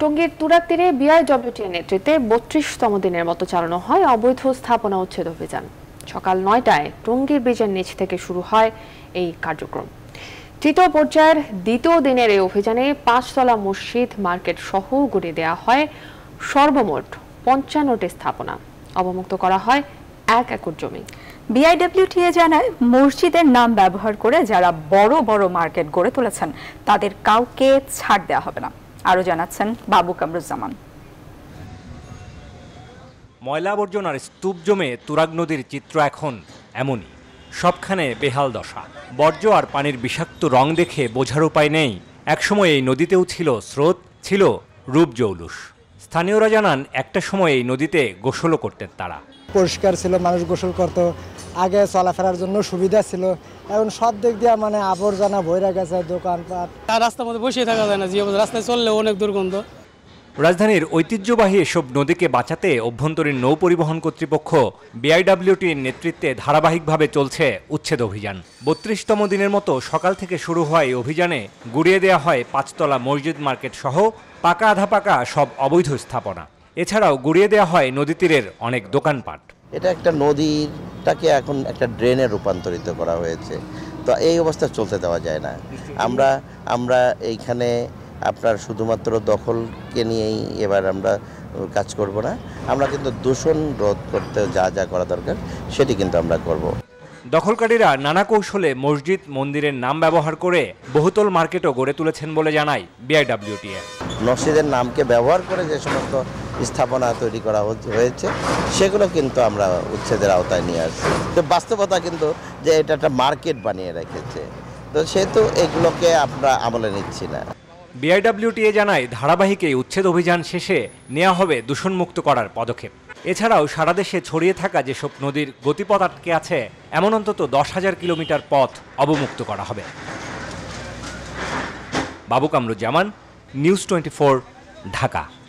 টঙ্গীর তুরাক তীরে বিআই ডব্লিউটির নেতৃত্বে বত্রিশতম দিনের মতো চালানো হয় অবৈধ স্থাপনা উচ্ছেদ অভিযান সকাল নয়টায় টঙ্গীর ব্রিজের নিচ থেকে শুরু হয় এই কার্যক্রম তৃতীয় পর্যায়ের দ্বিতীয় দিনের এই অভিযানে পাঁচতলা মসজিদ মার্কেট সহ গড়ে দেওয়া হয় সর্বমোট পঞ্চান্নটি স্থাপনা অবমুক্ত করা হয় এক একর জমি বিআইডব্লিউটিএ জানায় মসজিদের নাম ব্যবহার করে যারা বড় বড় মার্কেট গড়ে তুলেছেন তাদের কাউকে ছাড় দেওয়া হবে না আরও জানাচ্ছেন বাবু কামরুজ্জামান ময়লা আবর্জনার স্তূপ জমে তুরাগ নদীর চিত্র এখন এমনই সবখানে বেহাল দশা বর্জ্য আর পানির বিষাক্ত রং দেখে বোঝার উপায় নেই একসময় এই নদীতেও ছিল স্রোত ছিল রূপ জৌলুস স্থানীয়রা জানান একটা সময় এই নদীতে গোসলও করতেন তারা পরিষ্কার ছিল মানুষ গোসল করত আগে চলাফেরার জন্য সুবিধা ছিল এখন সব দিক দিয়ে মানে আবর্জনা ভরে গেছে দোকানপাট রাস্তার মধ্যে বসিয়ে থাকা যায় না যে রাস্তায় চললে অনেক দুর্গন্ধ রাজধানীর ঐতিহ্যবাহী এসব নদীকে বাঁচাতে অভ্যন্তরীণ নৌ পরিবহন কর্তৃপক্ষ বিআইডব্লিউটির নেতৃত্বে ধারাবাহিকভাবে চলছে উচ্ছেদ অভিযান বত্রিশতম দিনের মতো সকাল থেকে শুরু হওয়া এই অভিযানে গুড়িয়ে দেওয়া হয় পাঁচতলা মসজিদ মার্কেট সহ পাকা আধা পাকা সব অবৈধ স্থাপনা এছাড়াও গুড়িয়ে দেওয়া হয় নদী তীরের অনেক দোকানপাট এটা একটা নদীরটাকে এখন একটা ড্রেনে রূপান্তরিত করা হয়েছে তো এই অবস্থা চলতে দেওয়া যায় না আমরা আমরা এইখানে আপনার শুধুমাত্র দখলকে নিয়েই এবার আমরা কাজ করব না আমরা কিন্তু দূষণ রোধ করতে যা যা করা দরকার সেটি কিন্তু আমরা করব দখলকারীরা নানা কৌশলে মসজিদ মন্দিরের নাম ব্যবহার করে বহুতল মার্কেটও গড়ে তুলেছেন বলে জানায় বিআইডাব্লিউটিএ মসজিদের নামকে ব্যবহার করে যে সমস্ত স্থাপনা তৈরি করা হয়েছে সেগুলো কিন্তু আমরা উচ্ছেদের আওতায় নিয়ে আসছি তো বাস্তবতা কিন্তু যে এটা একটা মার্কেট বানিয়ে রেখেছে তো সেহেতু এগুলোকে আমরা আমলে নিচ্ছি না এ জানায় ধারাবাহিক এই উচ্ছেদ অভিযান শেষে নেওয়া হবে দূষণমুক্ত করার পদক্ষেপ এছাড়াও সারা দেশে ছড়িয়ে থাকা যেসব নদীর গতিপথ আটকে আছে এমন অন্তত দশ হাজার কিলোমিটার পথ অবমুক্ত করা হবে বাবু কামরুজ্জামান নিউজ টোয়েন্টি ঢাকা